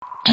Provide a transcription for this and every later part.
Don't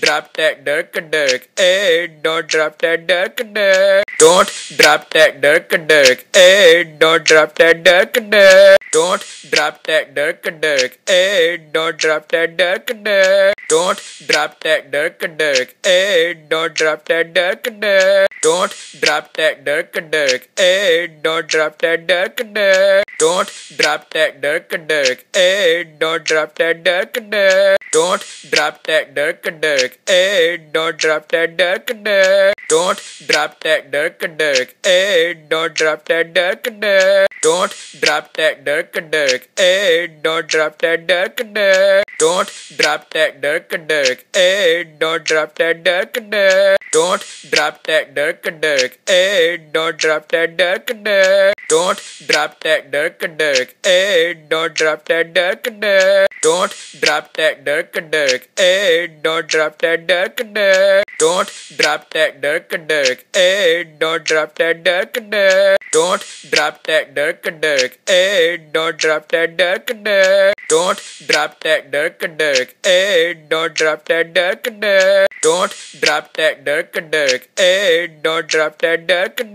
drop that knick-knack. Ay, eh, don't drop that knick-knack. Ay, don't drop that knick-knack. Don't drop the knick-knack. Ay, don't drop that knick-knack. Don't drop that dirk dirk. Hey, don't drop that dirk dirk. Don't drop that dirk dirk. Hey, don't drop that dirk dirk. Don't drop that dirk dirk. Hey, don't drop that dirk dirk. Don't drop that dirk dirk. Hey, don't drop that dirk dirk. Don't drop that dirk dirk. Hey, don't drop that dirk dirk. Don't drop that dirk dirk. Hey, don't drop that dirk dirk. Don't drop that dirk dirk dirk. Hey, don't drop that duck duck. Don't drop that duck duck. Hey, don't drop that duck duck. Don't drop that duck duck. Hey, don't drop that duck duck. Don't drop that duck duck. Hey, don't drop that duck duck. Don't drop that duck duck. Hey, don't drop that duck duck. Don't drop that duck duck. Hey, don't drop that duck duck. Don't drop that dirk dirk. Hey, don't drop that duck duck. Don't drop that duck duck. Hey, don't drop that duck duck. Don't drop that duck duck. Hey, don't drop that duck duck. Don't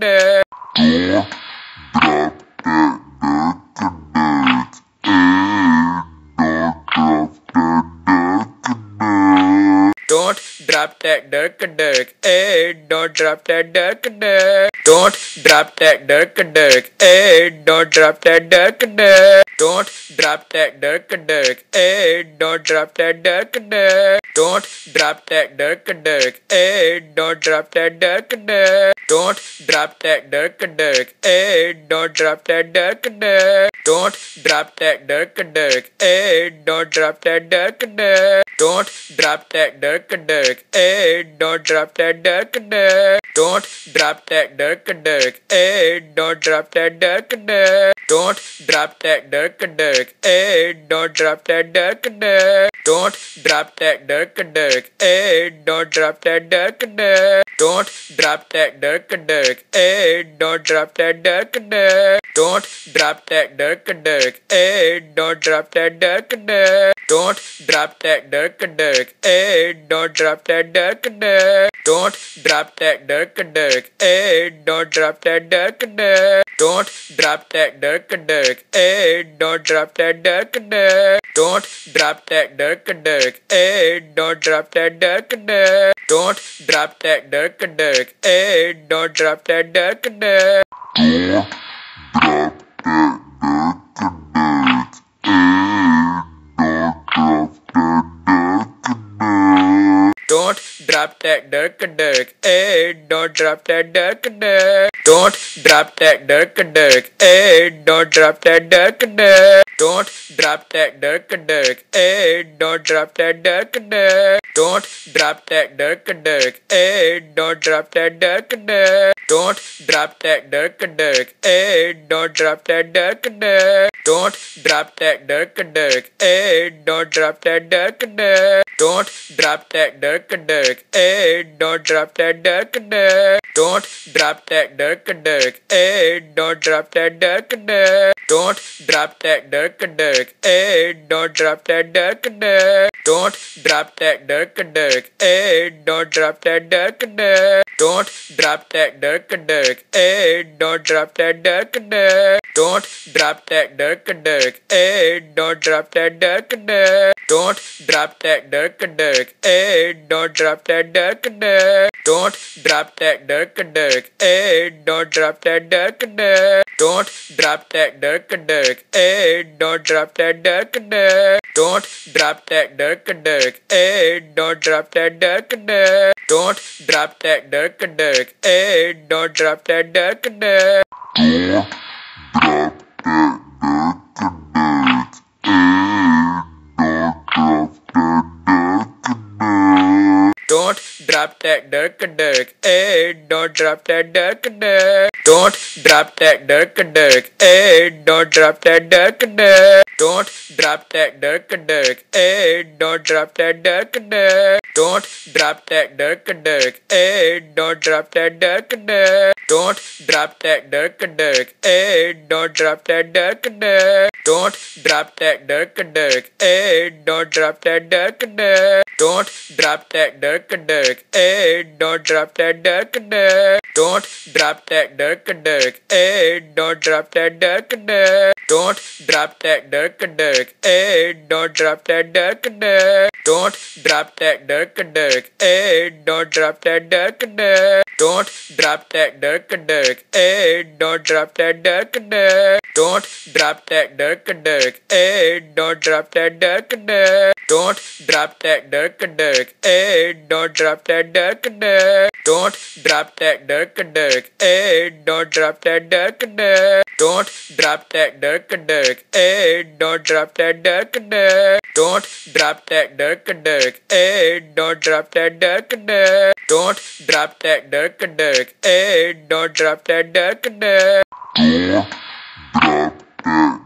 drop that dirk dirk. Don't drop that dirk dirk. Hey, don't drop that dirk dirk. Don't drop that dirk dirk. Hey, don't drop that dirk dirk. Don't drop that dirk dirk. Hey, don't drop that dirk dirk. Don't drop that dirk dirk. Hey, don't drop that dirk dirk. Don't drop that dirk dirk. Hey, don't drop that dirk dirk. Don't drop that dirk dirk. Hey, don't drop that dirk dirk. Don't drop that dirk dirk dirk, eh? Don't drop that duck duck. Don't drop that duck duck. eh? Don't drop that duck duck. Don't drop that duck duck. eh? Don't drop that duck duck. Don't drop that duck duck. eh? Don't drop that duck duck. Don't drop that duck duck. eh? Don't drop that dirk, dirk. Don't drop that dirk, dirk, eh? Don't drop that dirk, dirk. Don't drop that dirk dirk. Hey, don't drop that dirk dirk. Don't drop that dirk dirk. Hey, don't drop that dirk dirk. Don't drop that dirk dirk. Hey, don't drop that dirk dirk. Don't drop that dirk dirk. Hey, don't drop that dirk dirk. Don't drop that dirk dirk. Hey, don't drop that dirk dirk. Don't drop that. what drop that dirk dirk, hey, don't drop that dirk dirk. Don't drop that dirk dirk, hey, don't drop that dirk dirk. Don't drop that dirk dirk, hey, don't drop that dirk dirk. Don't drop that dirk dirk, hey, don't drop that dirk dirk. Don't drop that dirk dirk, hey, don't drop that dirk dirk. Don't drop that dirk dirk, hey, don't drop that dirk dirk. Don't drop that dirk dirk dirk, eh, don't drop that duck duck. Don't drop that duck duck. eh, don't drop that duck duck. Don't drop that duck duck. eh, don't drop that dirk dirk. Don't drop that dirk dirk, eh? Don't drop that dirk dirk. Don't drop that dirk dirk, eh? Don't drop that dirk dirk. Don't drop that dirk dirk, eh? Don't drop that dirk dirk. Don't drop that dirk dirk, eh? Don't drop that dirk dirk. Don't drop that dirk dirk, eh? Don't drop that dirk dirk. Don't drop that dirk dirk, eh? Don't drop that dirk dirk. Don't drop that dirk dirk dirk. Hey, eh, don't drop that duck duck. Don't drop that duck duck. Hey, eh, don't drop that duck duck. Don't drop that dirk dirk. Hey, don't drop that dirk dirk. Don't drop that dirk dirk. Hey, don't drop that dirk dirk. Don't drop that dirk dirk. Hey, don't drop that dirk dirk. Don't drop that dirk dirk. Hey, don't drop that dirk dirk. Don't drop that dirk dirk. Hey, don't drop that dirk dirk. Don't drop that dirk dirk, eh? Don't drop that dirk dirk. Don't drop that dirk dirk, eh? Don't drop that dirk dirk. Don't drop that dirk dirk, eh? Don't drop that dirk dirk. Don't drop that dirk dirk, eh? Don't drop that dirk dirk. Don't drop that dirk dirk, eh? Don't drop that dirk dirk. Don't drop that dirk dirk, eh? Don't drop that dirk dirk. Don't drop that dirk dirk, eh? Don't drop that dirk dirk. Don't drop that dirk dirk, eh? Don't drop that dirk dirk. Don't drop that dirk dirk dirk, eh? Don't drop that duck, duck. Don't drop that duck, duck. eh? Don't drop that duck, duck. Don't drop that duck, duck. eh? Don't drop that duck, duck. Don't drop that dirk dirk, eh? Don't drop that dirk dirk. Don't drop that.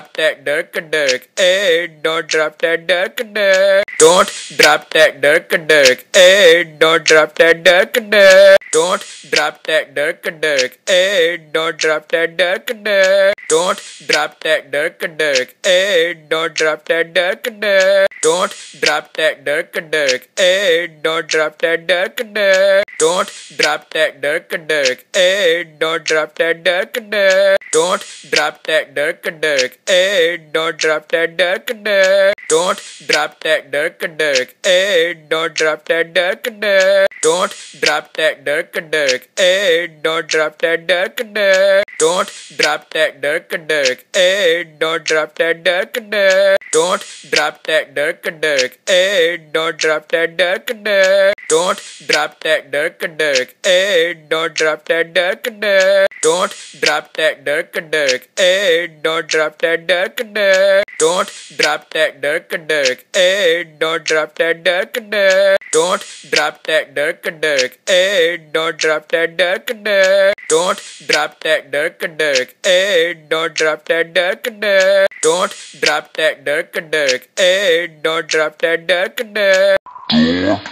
drop that duck, duck. Hey, don't drop that duck, duck. Don't drop that dirk dirk, eh? Don't drop that dirk dirk. Don't drop that dirk dirk, eh? Don't drop that dirk dirk. Don't drop that dirk dirk, eh? Don't drop that dirk dirk. Don't drop that dirk dirk, eh? Don't drop that dirk dirk. Don't drop that dirk dirk, eh? Don't drop that dirk dirk. Don't drop that dirk dirk, eh? Don't drop that dirk dirk. Don't drop that dirk dirk dirk, eh? Don't drop that duck, duck. Don't drop that duck, duck. eh? Don't drop that duck, duck. Don't drop that duck, duck. eh? Don't drop that duck, duck. Don't drop that duck, duck. eh? Don't drop that duck, duck. Don't drop that duck, duck. eh? Don't drop that duck, duck. Don't drop that duck, duck. eh? Don't drop that dirk dirk. Don't drop that dirk dirk, eh? don't drop that duck duck. Don't drop that duck duck. Hey, eh, don't drop that duck duck. Don't drop that duck duck. Hey, eh, don't drop that duck duck. Don't drop that duck duck. Hey, eh, don't drop that duck duck. Don't drop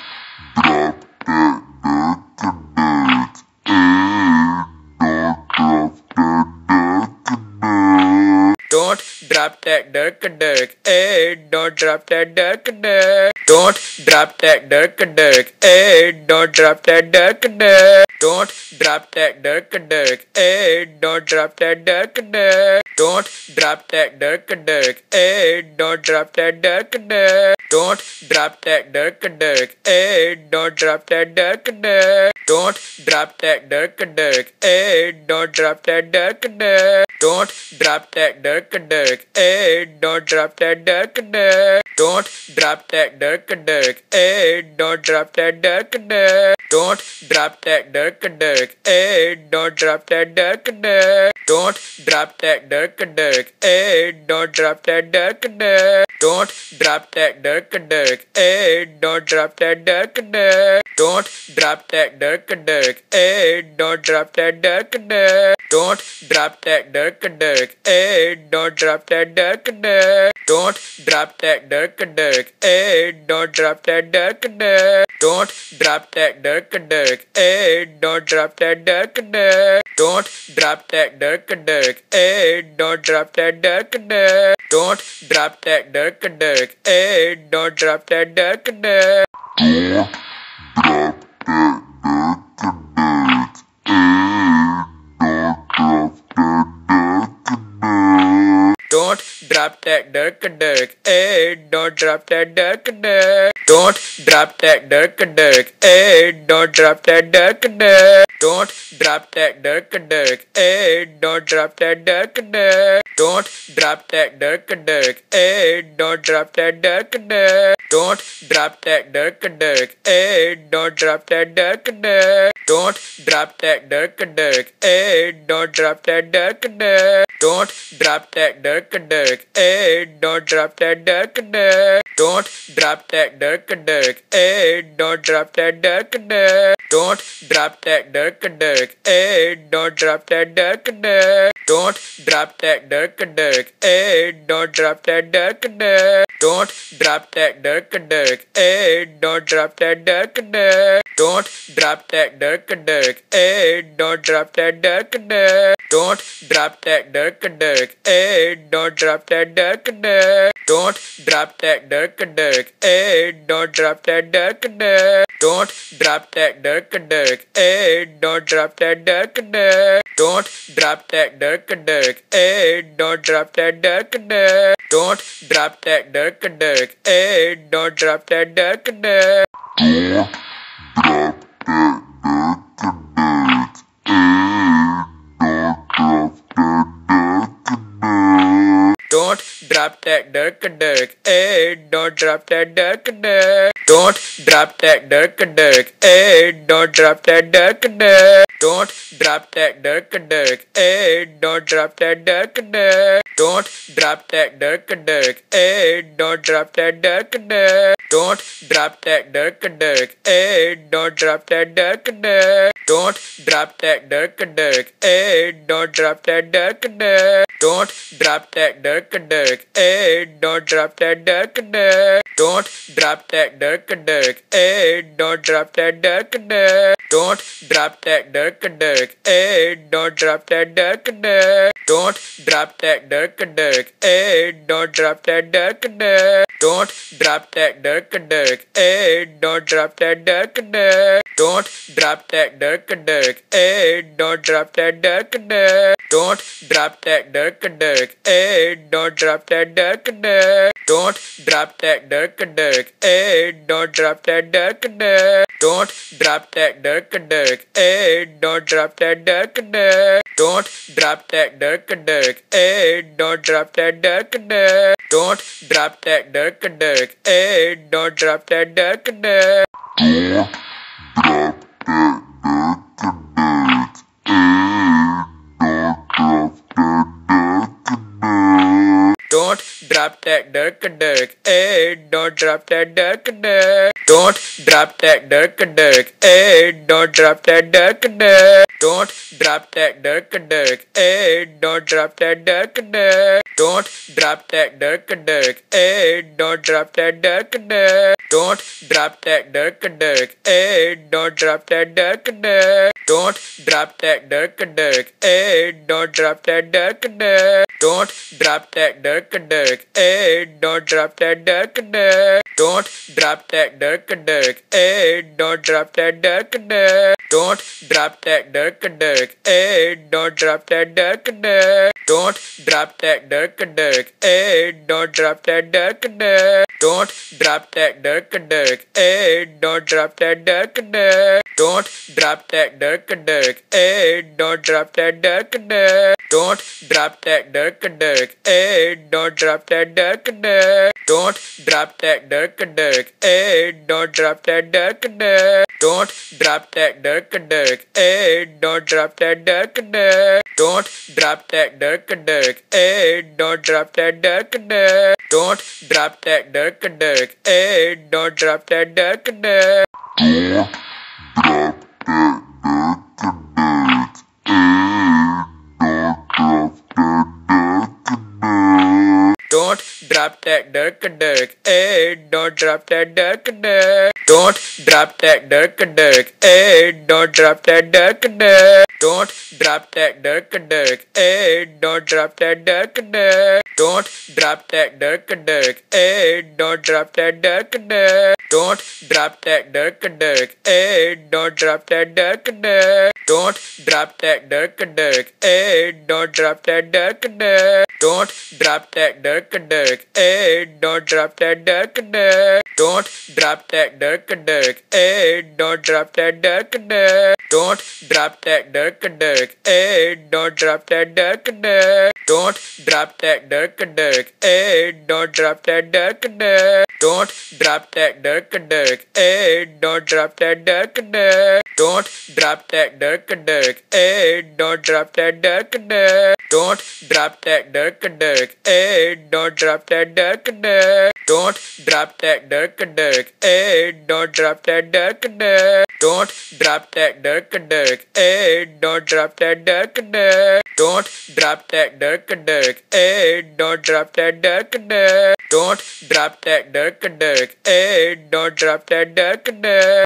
that. drop that dirk dirk. Hey, don't drop that dirk dirk. Don't drop that dirk dirk. Hey, don't drop that dirk dirk. Don't drop that dirk dirk. Hey, don't drop that dirk dirk. Don't drop that dirk dirk. Hey, don't drop that dirk dirk. Don't drop that dirk dirk. Hey, don't drop that dirk dirk. Don't drop that dirk dirk. Hey, don't drop that dirk dirk. Don't drop that dirk dirk dirk, eh? Don't drop that duck duck. Don't drop that duck duck. eh? Don't drop that duck duck. Don't drop that duck duck. eh? Don't drop that duck duck. Don't drop that duck duck. eh? Don't drop that duck duck. Don't drop that duck duck. eh? Don't drop that dirk, dirk. Don't drop that dirk, dirk, eh? Don't drop that dirk, dirk. Don't drop that dirk dirk. Hey, don't drop that dirk dirk. Don't drop that dirk dirk. Hey, don't drop that dirk dirk. Don't drop that dirk dirk. Hey, don't drop that dirk dirk. Don't drop that dirk dirk. Hey, don't drop that dirk dirk. Don't drop that dirk dirk. Hey, don't drop that dirk dirk. Don't drop drop that dirk dirk. Hey, don't drop that duck, duck. Don't drop that duck, duck. Hey, don't drop that duck, duck. Don't drop that duck, duck. Hey, don't drop that duck, duck. Don't drop that duck, duck. Hey, don't drop that duck, duck. Don't drop that duck, duck. Hey, don't drop that duck, duck. Don't drop that dirk dirk. Hey, don't drop that dirk dirk. Don't drop that dirk dirk dirk, eh? Don't drop that duck duck. Don't drop that duck duck. eh? Don't drop that duck duck. Don't drop that duck duck. eh? Don't drop that dirk, dirk. Don't drop that dirk dirk, eh? Don't drop that dirk dirk. Don't drop that dirk dirk, eh? Don't drop that dirk dirk. Don't drop that dirk dirk, eh? Don't drop that dirk dirk. Don't drop that dirk dirk, eh? Don't drop that dirk dirk. Don't drop that dirk dirk, eh? Don't drop that dirk dirk. Don't drop that dirk dirk, eh? Don't drop that dirk dirk. Don't drop that dirk dirk dirk. Hey, don't drop that duck duck. Don't drop that duck duck. Hey, don't drop that duck duck. Don't drop that dirk dirk. Hey, don't drop that dirk dirk. Don't drop that dirk dirk. Hey, don't drop that dirk dirk. Don't drop that dirk dirk. Hey, don't drop that dirk dirk. Don't drop that dirk dirk. Hey, don't drop that dirk dirk. Don't drop that dirk dirk. Hey, don't drop that dirk dirk. Don't drop that dirk dirk, eh? Don't drop that dirk dirk. Don't drop that dirk dirk, eh? Don't drop that dirk dirk. Don't drop that dirk dirk, eh? Don't drop that dirk dirk. Don't drop that dirk dirk, eh? Don't drop that dirk dirk. Don't drop that dirk dirk, eh? Don't drop that dirk dirk. Don't drop that dirk dirk, eh? Don't drop that dirk dirk. Don't drop that dirk dirk dirk. Hey, don't drop that duck duck. Don't drop that duck duck. Hey, don't drop that duck duck. Don't drop that duck duck. Hey, don't drop that duck duck. Don't drop that duck duck. Hey, don't drop that duck duck. Don't drop that duck duck. Hey, don't drop that duck duck. Don't drop that dirk dirk. Hey, don't drop that dirk dirk. Don't drop that. Don't drop that duck, duck. Hey, don't drop that duck, duck. Don't drop that duck, duck. Hey, don't drop that duck, duck. Don't drop that dirk dirk. Hey, don't drop that dirk dirk. Don't drop that dirk dirk. Hey, don't drop that dirk dirk. Don't drop that dirk dirk. Hey, don't drop that dirk dirk. Don't drop that dirk dirk. Hey, don't drop that dirk dirk. Don't drop that dirk dirk. Hey, don't drop that dirk dirk. Don't drop that dirk dirk. Hey, don't drop that dirk dirk. Don't drop that dirk dirk dirk. Hey, don't drop that duck duck. Don't drop that duck duck. Hey, don't drop that duck duck. Don't drop that duck duck. Hey, don't drop that duck duck. Don't drop that duck duck. Hey, don't drop that duck duck. Don't drop that duck duck. Hey, don't drop that duck duck. Don't drop that duck duck. Hey, don't drop that duck duck. Don't drop that dirk dirk. Hey, don't drop that duck duck. Don't drop that duck duck. Hey, don't drop that duck duck. Don't drop that duck duck. Hey, don't drop that duck duck. Don't drop that dirk dirk. Don't drop that dirk dirk, hey, don't drop that dirk dirk. Don't drop that dirk dirk, hey, don't drop that dirk dirk. Don't drop that dirk dirk, hey, don't drop that dirk dirk. Don't drop that dirk dirk, hey, don't drop that dirk dirk. Don't drop that dirk dirk, hey, don't drop that dirk dirk. Don't drop that dirk dirk, hey, don't drop that dirk dirk. Don't drop that dirk dirk, dirk, eh? Don't drop that duck duck. Don't drop that duck duck. eh? Don't drop that duck duck. Don't drop that duck duck. eh? Don't drop that duck duck. Don't drop that duck duck. eh? Don't drop that duck duck. Don't drop that duck duck. eh? Don't drop that dirk, dirk. Don't drop that dirk, dirk, eh? Don't drop that dirk, dirk. Don't drop that dirk dirk. Hey, don't drop that dirk dirk. Don't drop that dirk dirk. Hey, don't drop that dirk dirk. Don't drop that dirk dirk. Hey, don't drop that dirk dirk. Don't drop that dirk dirk. Hey, don't drop that dirk dirk. Don't drop that dirk dirk. Hey, don't drop that dirk dirk.